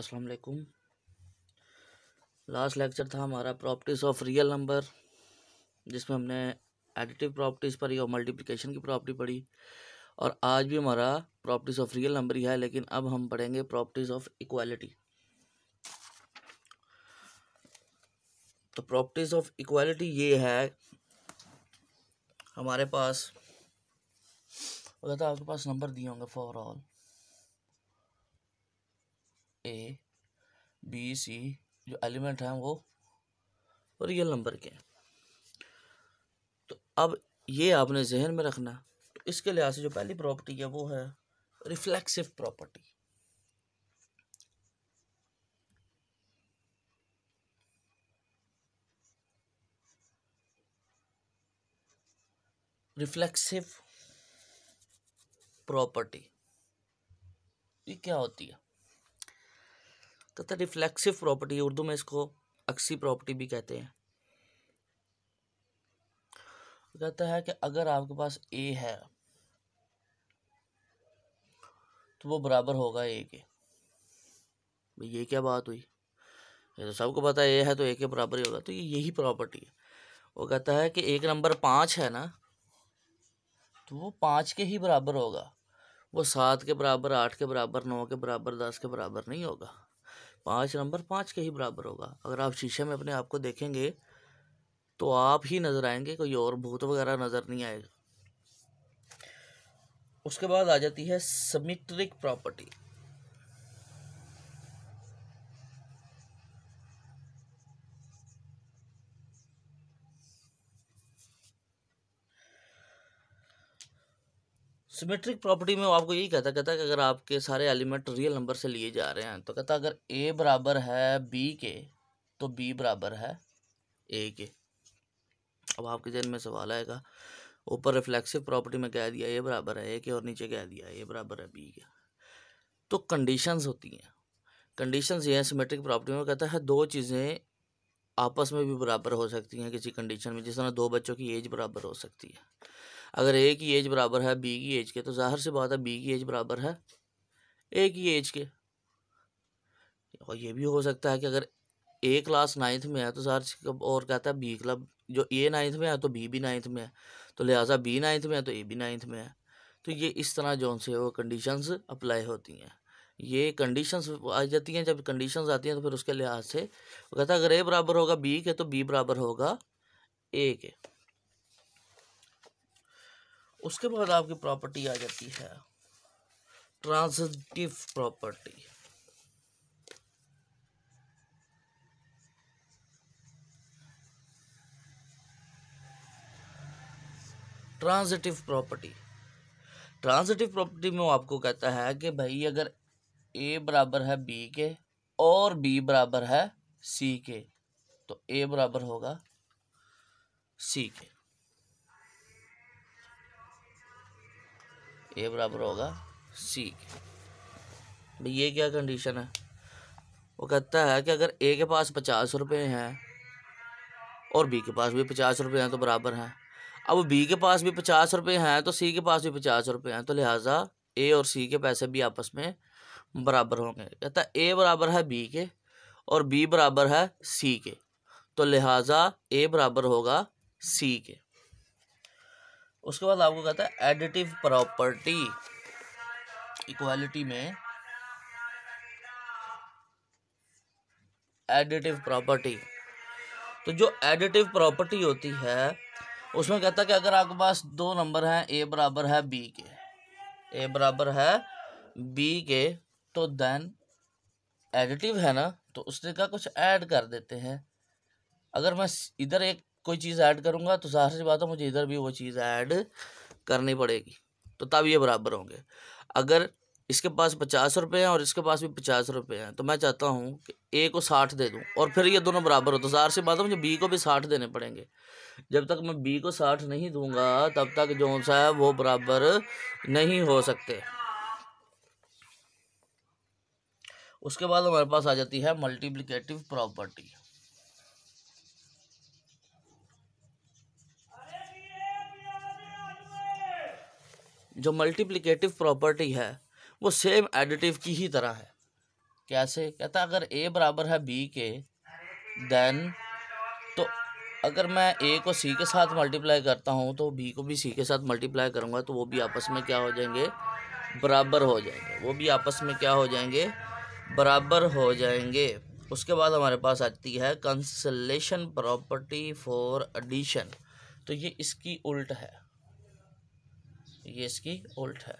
अस्सलाम वालेकुम last lecture था हमारा प्रॉपर्टीज़ ऑफ रियल नंबर जिसमें हमने एडिटिव प्रॉपर्टीज़ पढ़ी और मल्टीप्लिकेशन की प्रॉपर्टी पढ़ी और आज भी हमारा प्रॉपर्टीज़ ऑफ रियल नंबर ही है लेकिन अब हम पढ़ेंगे प्रॉपर्टीज़ ऑफ इक्वालिटी तो प्रॉपर्टीज़ ऑफ इक्वालिटी ये है हमारे पास अगर तो आपके पास नंबर दिए होंगे for all A B C जो एलिमेंट हैं वो रियल नंबर के हैं तो अब ये आपने जहन में रखना तो इसके लिहाज से जो पहली प्रॉपर्टी है वो है रिफ्लेक्सिव प्रॉपर्टी रिफ्लेक्सिव प्रॉपर्टी ये क्या होती है तथा रिफ्लेक्सिव प्रॉपर्टी उर्दू में इसको अक्सी प्रॉपर्टी भी कहते हैं कहता है कि अगर आपके पास ए है तो वो बराबर होगा ए के ये क्या बात हुई ये तो सबको पता है ए है तो ए के बराबर ही होगा तो ये यही प्रॉपर्टी है वो कहता है कि एक नंबर पाँच है ना तो वो पाँच के ही बराबर होगा वो सात के बराबर आठ के बराबर नौ के बराबर दस के बराबर नहीं होगा पाँच नंबर पाँच के ही बराबर होगा अगर आप शीशे में अपने आप को देखेंगे तो आप ही नज़र आएंगे कोई और भूत वगैरह नज़र नहीं आएगा उसके बाद आ जाती है समिट्रिक प्रॉपर्टी सिमेट्रिक प्रॉपर्टी में वो आपको यही कहता कहता कि अगर आपके सारे एलिमेंट रियल नंबर से लिए जा रहे हैं तो कहता अगर ए बराबर है बी के तो बी बराबर है ए के अब आपके जहन में सवाल आएगा ऊपर रिफ्लेक्सिव प्रॉपर्टी में कह दिया ए बराबर है ए के और नीचे कह दिया ए बराबर है बी के तो कंडीशंस होती हैं कंडीशंस ये हैं सिमेट्रिक प्रॉपर्टी में कहता है दो चीज़ें आपस में भी बराबर हो सकती हैं किसी कंडीशन में जिस तरह दो बच्चों की एज बराबर हो सकती है अगर ए की एज बराबर है बी की एज के तो जाहिर सी बात है बी की एज बराबर है ए की एज के और ये भी हो सकता है कि अगर ए क्लास नाइन्थ में है तो कब और कहता है बी क्लब जो ए नाइन्थ में है तो बी भी नाइन्थ में है तो लिहाजा बी नाइन्थ में है तो ए भी नाइन्थ में है तो ये इस तरह जो से वो कंडीशंस अप्लाई होती हैं ये कंडीशंस आ जाती हैं जब कंडीशंस आती हैं तो फिर उसके लिहाज से वो कहता है अगर ए बराबर होगा बी के तो बी बराबर होगा ए के उसके बाद आपकी प्रॉपर्टी आ जाती है transitive property transitive property transitive property में वो आपको कहता है कि भाई अगर ए बराबर है बी के और बी बराबर है सी के तो ए बराबर होगा सी के ए बराबर होगा सी भाई तो ये क्या कंडीशन है वो कहता है कि अगर ए के पास पचास रुपये हैं और बी के पास भी पचास रुपये हैं तो बराबर हैं अब बी के पास भी पचास रुपये हैं तो सी के पास भी पचास रुपये हैं तो लिहाजा ए और सी के पैसे भी आपस में बराबर होंगे कहता है ए बराबर है बी के और बी बराबर है सी के तो लिहाजा ए बराबर होगा सी के उसके बाद आपको कहता है एडिटिव प्रॉपर्टी इक्वालिटी में एडिटिव प्रॉपर्टी तो जो एडिटिव प्रॉपर्टी होती है उसमें कहता है कि अगर आपके पास दो नंबर हैं ए बराबर है बी के ए बराबर है बी के तो देन एडिटिव है ना तो उसने कहा कुछ ऐड कर देते हैं अगर मैं इधर एक कोई चीज़ ऐड करूँगा तो ज़हर सी बात है मुझे इधर भी वो चीज़ ऐड करनी पड़ेगी तो तब ये बराबर होंगे अगर इसके पास पचास रुपये हैं और इसके पास भी पचास रुपये हैं तो मैं चाहता हूँ कि ए को साठ दे दूँ और फिर ये दोनों बराबर हो तो ज़हर सी बात है मुझे बी को भी साठ देने पड़ेंगे जब तक मैं बी को साठ नहीं दूँगा तब तक जो सा वो बराबर नहीं हो सकते उसके बाद हमारे पास आ जाती है मल्टीप्लिकेटिव प्रॉपर्टी जो मल्टीप्लिकेटिव प्रॉपर्टी है वो सेम एडिटिव की ही तरह है कैसे कहता अगर ए बराबर है बी के देन तो अगर मैं ए को सी के साथ मल्टीप्लाई करता हूँ तो बी को भी सी के साथ मल्टीप्लाई करूँगा तो वो भी आपस में क्या हो जाएंगे बराबर हो जाएंगे वो भी आपस में क्या हो जाएंगे बराबर हो जाएंगे उसके बाद हमारे पास आती है कंसलेशन प्रॉपर्टी फॉर एडिशन तो ये इसकी उल्ट है ये इसकी उल्ट है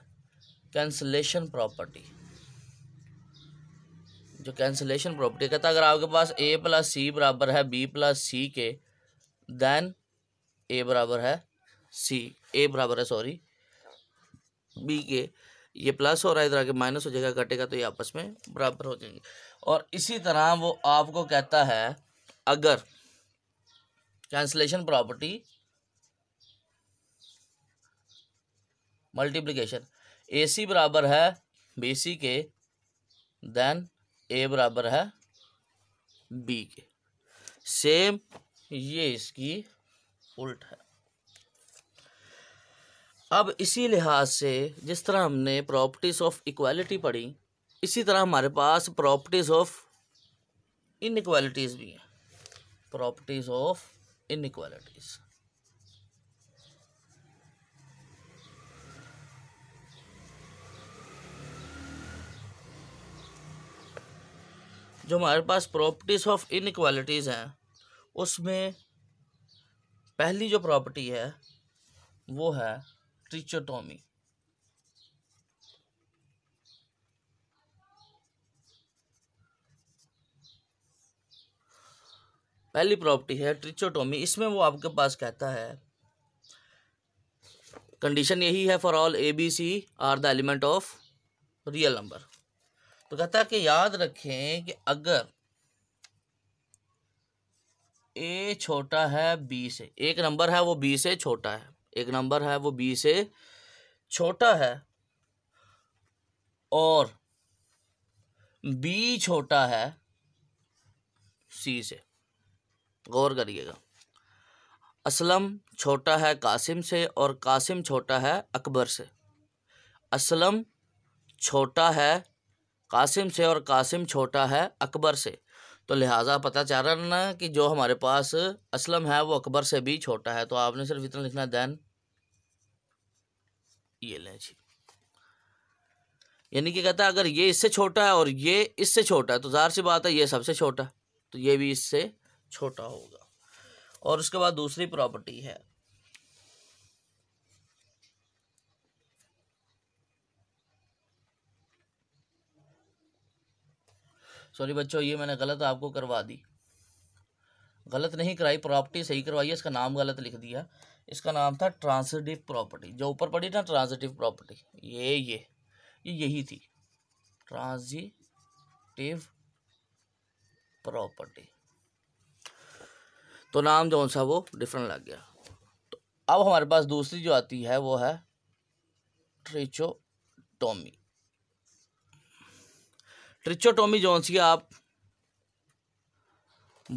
कैंसलेशन प्रॉपर्टी जो कैंसलेशन प्रॉपर्टी कहता है अगर आपके पास ए प्लस सी बराबर है बी प्लस सी के देन ए बराबर है सी ए बराबर है सॉरी बी के ये प्लस हो रहा है इधर आगे माइनस हो जाएगा कटेगा तो ये आपस में बराबर हो जाएंगे और इसी तरह वो आपको कहता है अगर cancellation property multiplication A C बराबर है बी सी के देन ए बराबर है बी के सेम ये इसकी उल्ट है अब इसी लिहाज से जिस तरह हमने प्रॉपर्टीज़ ऑफ इक्वालिटी पढ़ी इसी तरह हमारे पास प्रॉपर्टीज़ ऑफ इनक्वालिटीज़ भी हैं प्रॉपर्टीज़ ऑफ इनक्वालिटीज़ जो हमारे पास प्रॉपर्टीज़ ऑफ इनक्वालिटीज़ हैं उसमें पहली जो प्रॉपर्टी है वो है ट्रिचोटोमी पहली प्रॉपर्टी है ट्रिचोटोमी इसमें वो आपके पास कहता है कंडीशन यही है for all A B C are the element of real number तो कहता कि याद रखें कि अगर ए छोटा है बी से एक नंबर है वो बी से छोटा है एक नंबर है वो बी से छोटा है और बी छोटा है सी से गौर करिएगा असलम छोटा है कासिम से और कासिम छोटा है अकबर से असलम छोटा है कासिम से और कासिम छोटा है अकबर से तो लिहाजा पता चल रहा ना कि जो हमारे पास असलम है वो अकबर से भी छोटा है तो आपने सिर्फ इतना लिखना दैन ये लें जी यानी कि कहता है अगर ये इससे छोटा है और ये इससे छोटा है तो ज़ाहिर सी बात है ये सबसे छोटा तो ये भी इससे छोटा होगा और उसके बाद दूसरी प्रॉपर्टी है सॉरी बच्चों ये मैंने गलत आपको करवा दी गलत नहीं कराई प्रॉपर्टी सही करवाई है इसका नाम गलत लिख दिया इसका नाम था ट्रांसिटिव प्रॉपर्टी जो ऊपर पड़ी ना ट्रांसिटिव प्रॉपर्टी ये ये ये यही थी ट्रांजिटिव प्रॉपर्टी तो नाम जो सा वो डिफरेंट लग गया तो अब हमारे पास दूसरी जो आती है वो है ट्रिचोटोमी ट्रिचोटोमी जोन्स की आप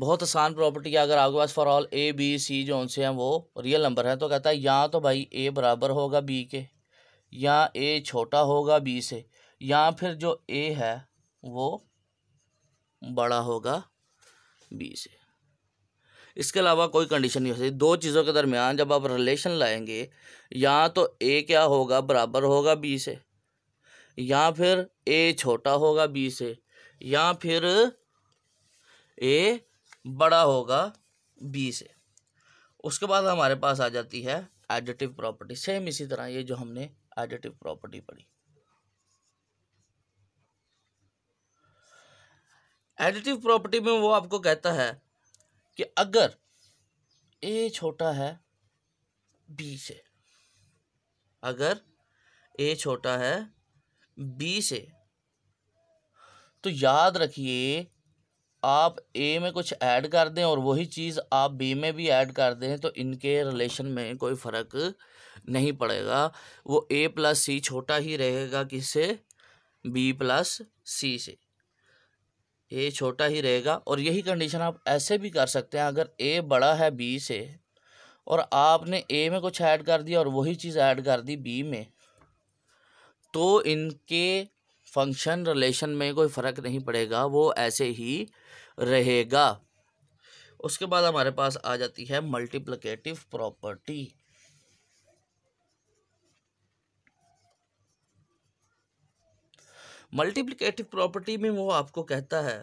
बहुत आसान प्रॉपर्टी है अगर आपके पास for all A B C जोन से हैं वो रियल नंबर है तो कहता है या तो भाई ए बराबर होगा बी के या ए छोटा होगा बी से या फिर जो ए है वो बड़ा होगा बी से इसके अलावा कोई कंडीशन नहीं हो सकती दो चीज़ों के दरमियान जब आप रिलेशन लाएंगे या तो ए क्या होगा बराबर होगा बी से या फिर ए छोटा होगा बी से या फिर ए बड़ा होगा बी से उसके बाद हमारे पास आ जाती है एडिटिव प्रॉपर्टी सेम इसी तरह ये जो हमने एडिटिव प्रॉपर्टी पढ़ी एडिटिव प्रॉपर्टी में वो आपको कहता है कि अगर ए छोटा है बी से अगर ए छोटा है बीस है तो याद रखिए आप ए में कुछ ऐड कर दें और वही चीज़ आप बी में भी ऐड कर दें तो इनके रिलेशन में कोई फ़र्क नहीं पड़ेगा वो ए प्लस सी छोटा ही रहेगा किस से बी प्लस सी से ए छोटा ही रहेगा और यही कंडीशन आप ऐसे भी कर सकते हैं अगर ए बड़ा है बी से और आपने ए में कुछ ऐड कर दिया और वही चीज़ ऐड कर दी बी में तो इनके फंक्शन रिलेशन में कोई फ़र्क नहीं पड़ेगा वो ऐसे ही रहेगा उसके बाद हमारे पास आ जाती है मल्टीप्लिकेटिव प्रॉपर्टी मल्टीप्लिकेटिव प्रॉपर्टी में वो आपको कहता है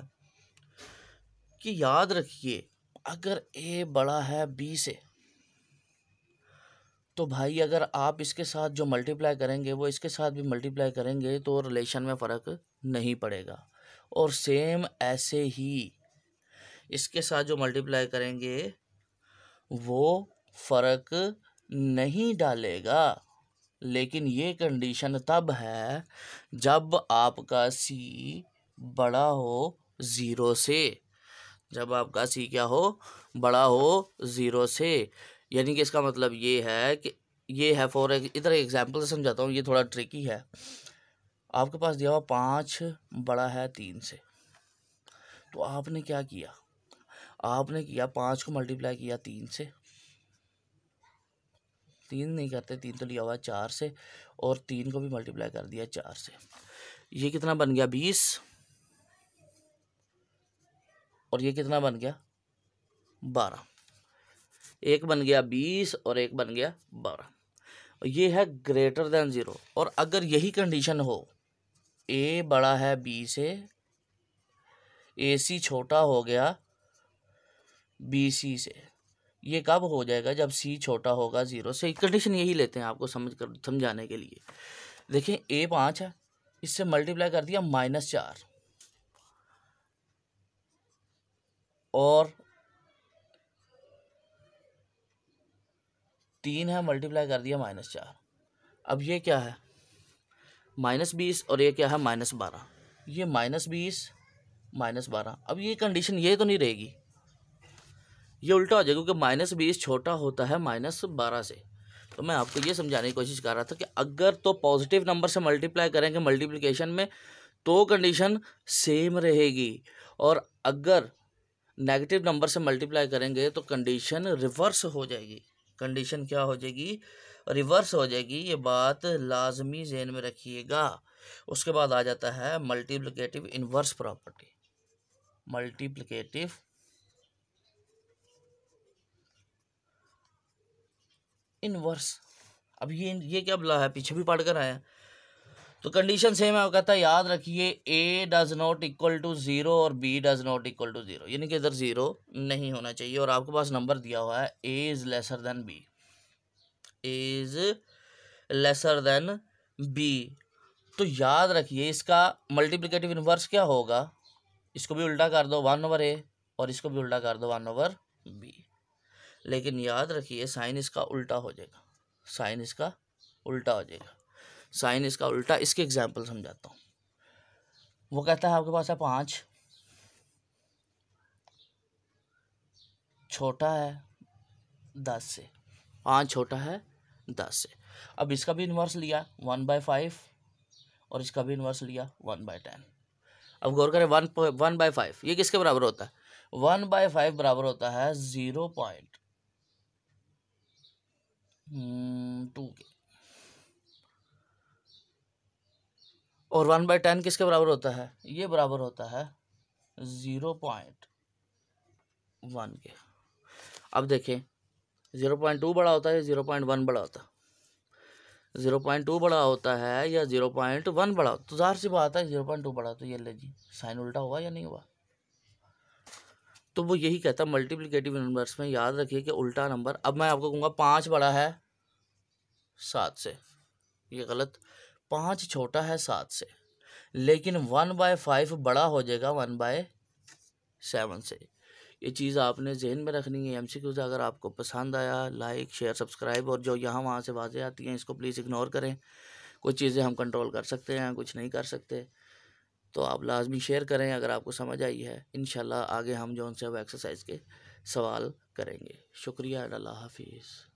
कि याद रखिए अगर ए बड़ा है बी से तो भाई अगर आप इसके साथ जो मल्टीप्लाई करेंगे वो इसके साथ भी मल्टीप्लाई करेंगे तो रिलेशन में फ़र्क नहीं पड़ेगा और सेम ऐसे ही इसके साथ जो मल्टीप्लाई करेंगे वो फ़र्क नहीं डालेगा लेकिन ये कंडीशन तब है जब आपका सी बड़ा हो ज़ीरो से जब आपका सी क्या हो बड़ा हो ज़ीरो से यानी कि इसका मतलब ये है कि ये है फॉर एक इधर एग्जाम्पल से समझाता हूँ ये थोड़ा ट्रिकी है आपके पास दिया हुआ पाँच बड़ा है तीन से तो आपने क्या किया आपने किया पाँच को मल्टीप्लाई किया तीन से तीन नहीं करते तीन तो लिया हुआ चार से और तीन को भी मल्टीप्लाई कर दिया चार से ये कितना बन गया बीस और ये कितना बन गया बारह एक बन गया बीस और एक बन गया बारह ये है ग्रेटर देन ज़ीरो और अगर यही कंडीशन हो ए बड़ा है बी से ए सी छोटा हो गया बी सी से ये कब हो जाएगा जब सी छोटा होगा ज़ीरो से कंडीशन यही लेते हैं आपको समझ कर समझाने के लिए देखें ए पाँच है इससे मल्टीप्लाई कर दिया माइनस चार और तीन है मल्टीप्लाई कर दिया माइनस चार अब ये क्या है माइनस बीस और ये क्या है माइनस बारह ये माइनस बीस माइनस बारह अब ये कंडीशन ये तो नहीं रहेगी ये उल्टा हो जाएगा क्योंकि माइनस बीस छोटा होता है माइनस बारह से तो मैं आपको ये समझाने की कोशिश कर रहा था कि अगर तो पॉजिटिव नंबर से मल्टीप्लाई करेंगे मल्टीप्लिकेशन में तो कंडीशन सेम रहेगी और अगर नेगेटिव नंबर से मल्टीप्लाई करेंगे तो कंडीशन रिवर्स हो जाएगी कंडीशन क्या हो जाएगी रिवर्स हो जाएगी ये बात लाजमी जहन में रखिएगा उसके बाद आ जाता है multiplicative inverse property multiplicative inverse अब ये ये क्या बुला है पीछे भी पढ़ कर आया तो कंडीशन सेम है कहता है याद रखिए A does not equal to zero और B does not equal to zero यानी कि इधर ज़ीरो नहीं होना चाहिए और आपके पास नंबर दिया हुआ है A is lesser than B is lesser than B तो याद रखिए इसका मल्टीप्लिकेटिव इनवर्स क्या होगा इसको भी उल्टा कर दो वन ओवर ए और इसको भी उल्टा कर दो वन ओवर बी लेकिन याद रखिए साइन इसका उल्टा हो जाएगा साइन इसका उल्टा हो जाएगा साइन इसका उल्टा इसके एग्जाम्पल समझाता हूँ वो कहता है आपके पास है पाँच छोटा है दस से पाँच छोटा है दस से अब इसका भी इन्वर्स लिया वन बाय फाइव और इसका भी इन्वर्स लिया वन बाय टेन अब गौर करें वन वन बाय फाइव ये किसके बराबर होता है वन बाय फाइव बराबर होता है ज़ीरो पॉइंट टू के और वन बाई टेन किसके बराबर होता है ये बराबर होता है ज़ीरो पॉइंट वन के अब देखें ज़ीरो पॉइंट टू बड़ा होता है या ज़ीरो पॉइंट वन बड़ा होता है ज़ीरो पॉइंट टू बड़ा होता है या ज़ीरो पॉइंट वन बड़ा तो ज़ाहिर सी बात है ज़ीरो पॉइंट टू बड़ा तो ये ले जी साइन उल्टा हुआ या नहीं हुआ तो वो यही कहता मल्टीप्लीकेटिव नंबर्स में याद रखिए कि उल्टा नंबर अब मैं आपको कहूँगा पाँच बड़ा है सात से ये गलत पाँच छोटा है सात से लेकिन वन बाय फाइव बड़ा हो जाएगा वन बाय सेवन से ये चीज़ आपने जहन में रखनी है एम सी क्यूज़ अगर आपको पसंद आया लाइक शेयर सब्सक्राइब और जो यहाँ वहाँ से वाजें आती हैं इसको प्लीज़ इग्नोर करें कुछ चीज़ें हम कंट्रोल कर सकते हैं कुछ नहीं कर सकते तो आप लाजमी शेयर करें अगर आपको समझ आई है इन आगे हम जो उनसे वो एक्सरसाइज के सवाल करेंगे शुक्रिया अल्लाह हाफिज़